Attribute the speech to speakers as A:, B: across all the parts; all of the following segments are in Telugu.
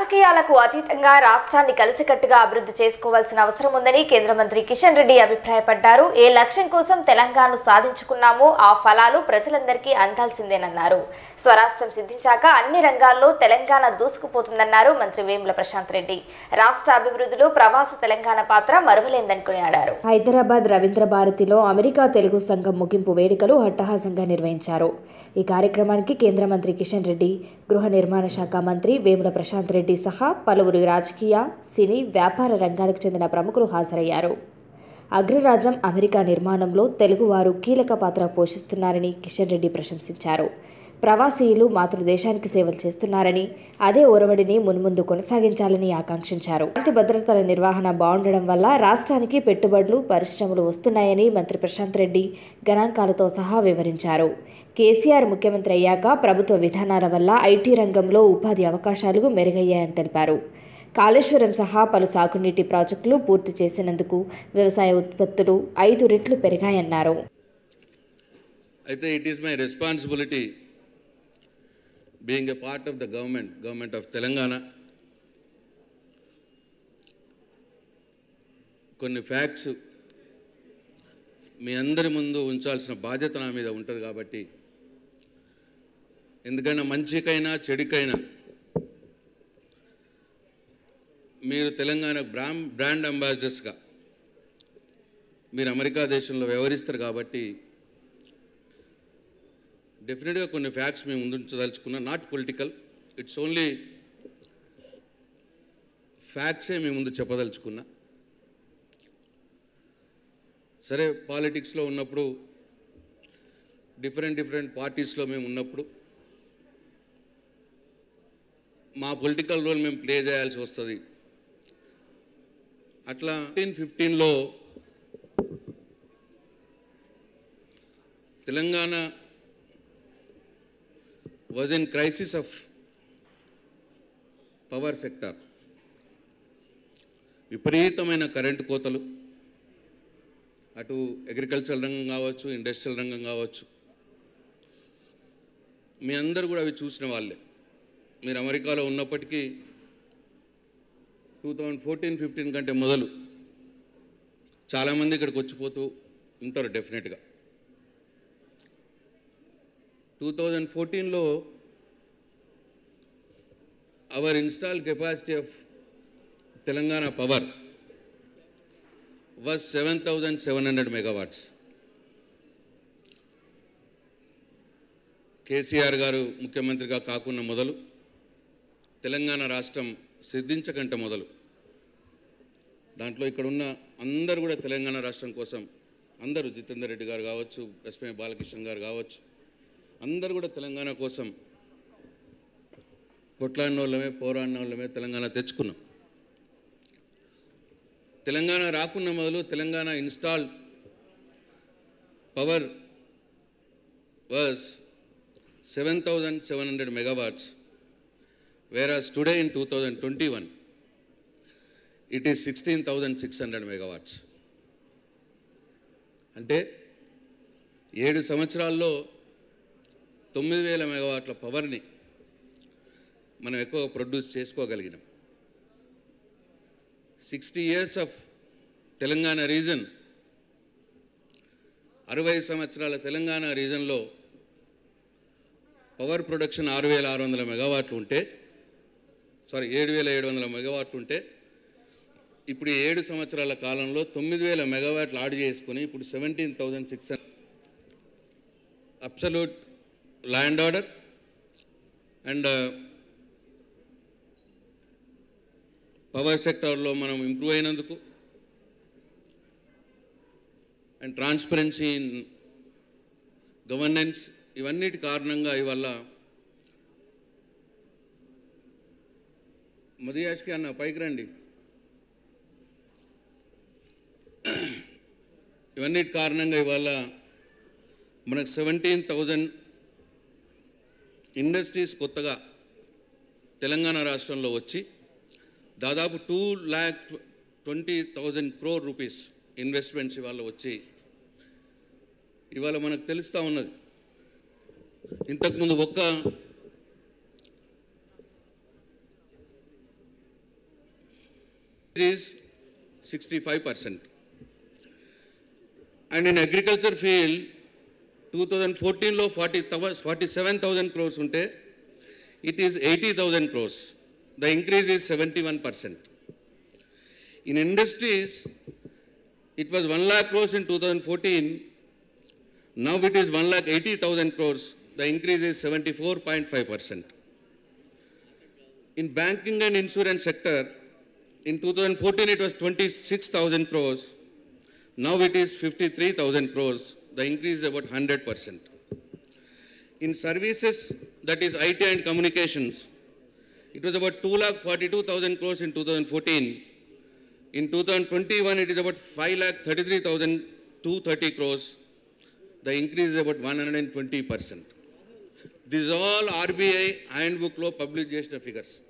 A: రాజకీయాలకు అతీతంగా రాష్ట్రాన్ని కలిసికట్టుగా అభివృద్ధి చేసుకోవాల్సిన అవసరం ఉందని కేంద్ర మంత్రి కిషన్ రెడ్డి అభిప్రాయపడ్డారు ఏ లక్ష్యం కోసం తెలంగాణను సాధించుకున్నామో ఆ ఫలాలు ప్రజలందరికీ అందాల్సిందేనన్నారు స్వరాష్ట్రం సిద్ధించాక అన్ని రంగాల్లో తెలంగాణ దూసుకుపోతుందన్నారు మంత్రి వేముల ప్రశాంత్ రెడ్డి రాష్ట్ర అభివృద్ధిలో ప్రవాస తెలంగాణ పాత్ర మరువలేందని కొనియాడారు హైదరాబాద్ రవీంద్ర భారతిలో అమెరికా తెలుగు సంఘం ముగింపు వేడుకలు హట్టహాసంగా నిర్వహించారు ఈ కార్యక్రమానికి కేంద్ర మంత్రి కిషన్ రెడ్డి గృహ నిర్మాణ శాఖ మంత్రి వేముల ప్రశాంత్ రెడ్డి సహా పలువురు రాజకీయ సినీ వ్యాపార రంగాలకు చెందిన ప్రముఖులు హాజరయ్యారు అగ్రరాజ్యం అమెరికా నిర్మాణంలో తెలుగువారు కీలక పాత్ర పోషిస్తున్నారని కిషన్ రెడ్డి ప్రశంసించారు ప్రవాసీయులు మాతృదేశానికి సేవలు చేస్తున్నారని అదే ఒరవడిని మున్ముందు కొనసాగించాలని ఆకాంక్షించారు శాంతి భద్రతల నిర్వహణ బాగుండడం వల్ల రాష్ట్రానికి పెట్టుబడులు పరిశ్రమలు వస్తున్నాయని మంత్రి ప్రశాంత్ రెడ్డి గణాంకాలతో సహా వివరించారు కేసీఆర్ ముఖ్యమంత్రి అయ్యాక ప్రభుత్వ విధానాల వల్ల ఐటీ రంగంలో ఉపాధి అవకాశాలు మెరుగయ్యాయని తెలిపారు కాళేశ్వరం సహా పలు సాగునీటి ప్రాజెక్టులు పూర్తి చేసినందుకు వ్యవసాయ ఉత్పత్తులు ఐదు రెట్లు పెరిగాయన్నారు
B: అయితే it is my responsibility being a part of the government, government of Telangana, కొన్ని ఫ్యాక్ట్స్ మీ అందరి ముందు ఉంచాల్సిన బాధ్యత నా మీద ఉంటుంది కాబట్టి ఎందుకైనా మంచికైనా చెడుకైనా మీరు తెలంగాణ బ్రాండ్ అంబాసిడర్స్గా మీరు అమెరికా దేశంలో వ్యవహరిస్తారు కాబట్టి డెఫినెట్గా కొన్ని ఫ్యాక్ట్స్ మేము ముందుంచదలుచుకున్నాం నాట్ పొలిటికల్ ఇట్స్ ఓన్లీ ఫ్యాక్ట్సే మేము ముందు చెప్పదలుచుకున్నా సరే పాలిటిక్స్లో ఉన్నప్పుడు డిఫరెంట్ డిఫరెంట్ పార్టీస్లో మేము ఉన్నప్పుడు మా పొలిటికల్ రోల్ మేము ప్లే చేయాల్సి వస్తుంది అట్లా ఫిఫ్టీన్ ఫిఫ్టీన్లో Telangana was in crisis of power sector విపరీతమైన కరెంటు కోతలు అటు అగ్రికల్చర్ రంగం కావచ్చు ఇండస్ట్రియల్ రంగం కావచ్చు మీ అందరు కూడా అవి చూసిన వాళ్ళే మీరు అమెరికాలో ఉన్నప్పటికీ టూ థౌజండ్ ఫోర్టీన్ ఫిఫ్టీన్ కంటే మొదలు చాలామంది ఇక్కడికి వచ్చిపోతూ ఉంటారు డెఫినెట్గా టూ థౌజండ్ ఫోర్టీన్లో our install capacity of Telangana power was seven thousand seven hundred megawatts KCR garu ముఖ్యమంత్రిగా కాకున్న మొదలు తెలంగాణ రాష్ట్రం సిద్ధించకంట మొదలు దాంట్లో ఇక్కడ ఉన్న అందరూ కూడా తెలంగాణ రాష్ట్రం కోసం అందరూ జితేందర్ రెడ్డి గారు కావచ్చు ఎస్పీ బాలకృష్ణ గారు కావచ్చు అందరూ కూడా తెలంగాణ కోసం కొట్లాడిన వాళ్ళమే పోరాడిన వాళ్ళమే తెలంగాణ తెచ్చుకున్నాం తెలంగాణ రాకున్న మొదలు Telangana install power was seven thousand seven hundred megawatts today in two twenty one it is sixteen thousand six hundred megawatts అంటే ఏడు సంవత్సరాల్లో తొమ్మిది వేల మెగావాట్ల పవర్ని మనం ఎక్కువ ప్రొడ్యూస్ చేసుకోగలిగినాం sixty years of Telangana region అరవై సంవత్సరాల తెలంగాణ రీజన్లో పవర్ ప్రొడక్షన్ ఆరు వేల ఆరు వందల మెగావాట్లు ఉంటే సారీ ఏడు వేల ఏడు వందల మెగావాట్లు ఉంటే ఇప్పుడు ఏడు సంవత్సరాల కాలంలో తొమ్మిది వేల మెగావాట్లు ఆడ్ చేసుకొని ఇప్పుడు seventeen thousand six absolute land order and power సెక్టార్లో మనం ఇంప్రూవ్ అయినందుకు అండ్ ట్రాన్స్పరెన్సీ ఇన్ గవర్నెన్స్ ఇవన్నిటి కారణంగా ఇవల్ల మదియాజ్కి అన్న పైకి రండి ఇవన్నిటి కారణంగా ఇవాళ మనకు సెవెంటీన్ థౌజండ్ ఇండస్ట్రీస్ కొత్తగా తెలంగాణ రాష్ట్రంలో వచ్చి దాదాపు two lakh twenty thousand crore rupees investments ఇవాళ వచ్చి ఇవాళ మనకు తెలుస్తూ ఉన్నది ఇంతకుముందు ఒక్క sixty five percent and in agriculture field 2014 low 47,000 crores unte, it is 80,000 crores. The increase is 71%. In industries, it was 1 lakh crores in 2014. Now it is one lakh 80,000 crores. The increase is 74.5%. In banking and insurance sector, in 2014 it was 26,000 crores. Now it is 53,000 crores the increase is about 100%. In services, that is IT and communications, it was about 2,42,000 crores in 2014. In 2021, it is about 5,33,230 crores. The increase is about 120%. This is all RBI Handbook Law published figures.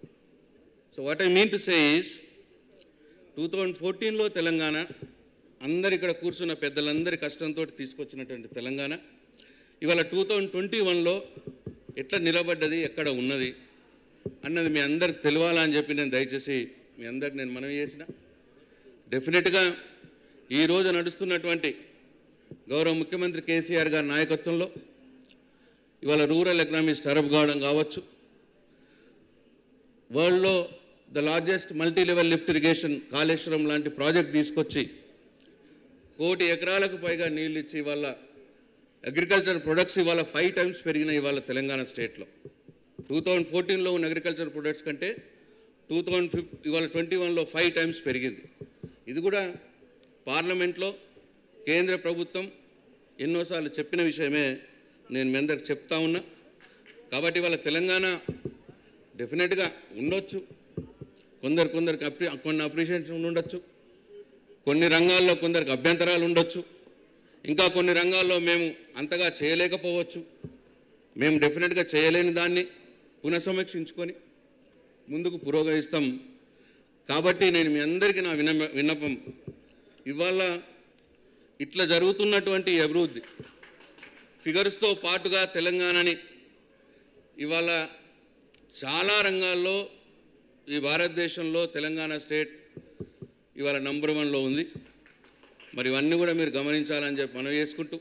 B: So what I mean to say is, 2014 law Telangana. అందరు ఇక్కడ కూర్చున్న పెద్దలందరి కష్టంతో తీసుకొచ్చినటువంటి తెలంగాణ ఇవాళ టూ థౌజండ్ ట్వంటీ వన్లో ఎట్లా నిలబడ్డది ఎక్కడ ఉన్నది అన్నది మీ అందరికి తెలియాలని చెప్పి నేను దయచేసి మీ అందరికి నేను మనవి చేసిన డెఫినెట్గా ఈరోజు నడుస్తున్నటువంటి గౌరవ ముఖ్యమంత్రి కేసీఆర్ గారి నాయకత్వంలో ఇవాళ రూరల్ ఎకనామిక్స్ స్టార్ట్అప్ కావడం కావచ్చు వరల్డ్లో the largest multi level lift irrigation Kaleshwaram లాంటి ప్రాజెక్ట్ తీసుకొచ్చి కోటి ఎకరాలకు పైగా నీళ్ళు ఇచ్చి ఇవాళ అగ్రికల్చర్ ప్రొడక్ట్స్ ఇవాళ ఫైవ్ టైమ్స్ పెరిగినాయి ఇవాళ తెలంగాణ స్టేట్లో టూ థౌజండ్ ఫోర్టీన్లో ఉన్న అగ్రికల్చర్ ప్రొడక్ట్స్ కంటే టూ థౌజండ్ ఫిఫ్ ఇవాళ ట్వంటీ వన్లో ఫైవ్ టైమ్స్ పెరిగింది ఇది కూడా పార్లమెంట్లో కేంద్ర ప్రభుత్వం ఎన్నోసార్లు చెప్పిన విషయమే నేను మీ అందరికి చెప్తా ఉన్నా కాబట్టి ఇవాళ తెలంగాణ డెఫినెట్గా ఉండొచ్చు కొందరు కొందరికి అప్రి కొన్ని అప్రిషియేషన్ ఉండొచ్చు కొన్ని రంగాల్లో కొందరికి అభ్యంతరాలు ఉండొచ్చు ఇంకా కొన్ని రంగాల్లో మేము అంతగా చేయలేకపోవచ్చు మేము డెఫినెట్గా చేయలేని దాన్ని పునఃసమీక్షించుకొని ముందుకు పురోగమిస్తాం కాబట్టి నేను మీ అందరికీ నా విన విన్నపం ఇవాళ ఇట్లా జరుగుతున్నటువంటి అభివృద్ధి ఫిగర్స్తో పాటుగా తెలంగాణని ఇవాళ చాలా రంగాల్లో ఈ భారతదేశంలో తెలంగాణ స్టేట్ ఇవాళ నంబర్ వన్లో ఉంది మరి ఇవన్నీ కూడా మీరు గమనించాలని చెప్పి మనం చేసుకుంటూ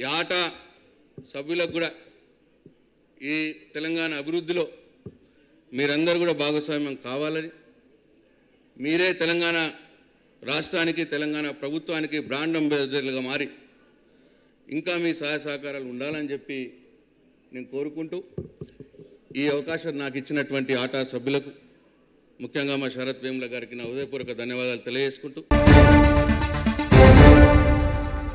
B: ఈ ఆట సభ్యులకు కూడా ఈ తెలంగాణ అభివృద్ధిలో మీరందరూ కూడా భాగస్వామ్యం కావాలని మీరే తెలంగాణ రాష్ట్రానికి తెలంగాణ ప్రభుత్వానికి బ్రాండ్ అంబాసిడర్లుగా మారి ఇంకా మీ సహాయ సహకారాలు ఉండాలని చెప్పి నేను కోరుకుంటూ ఈ అవకాశం నాకు ఇచ్చినటువంటి ఆటా సభ్యులకు ముఖ్యంగా మా శరత్ వేముల గారికి నా హృదయపూర్వక ధన్యవాదాలు తెలియజేసుకుంటూ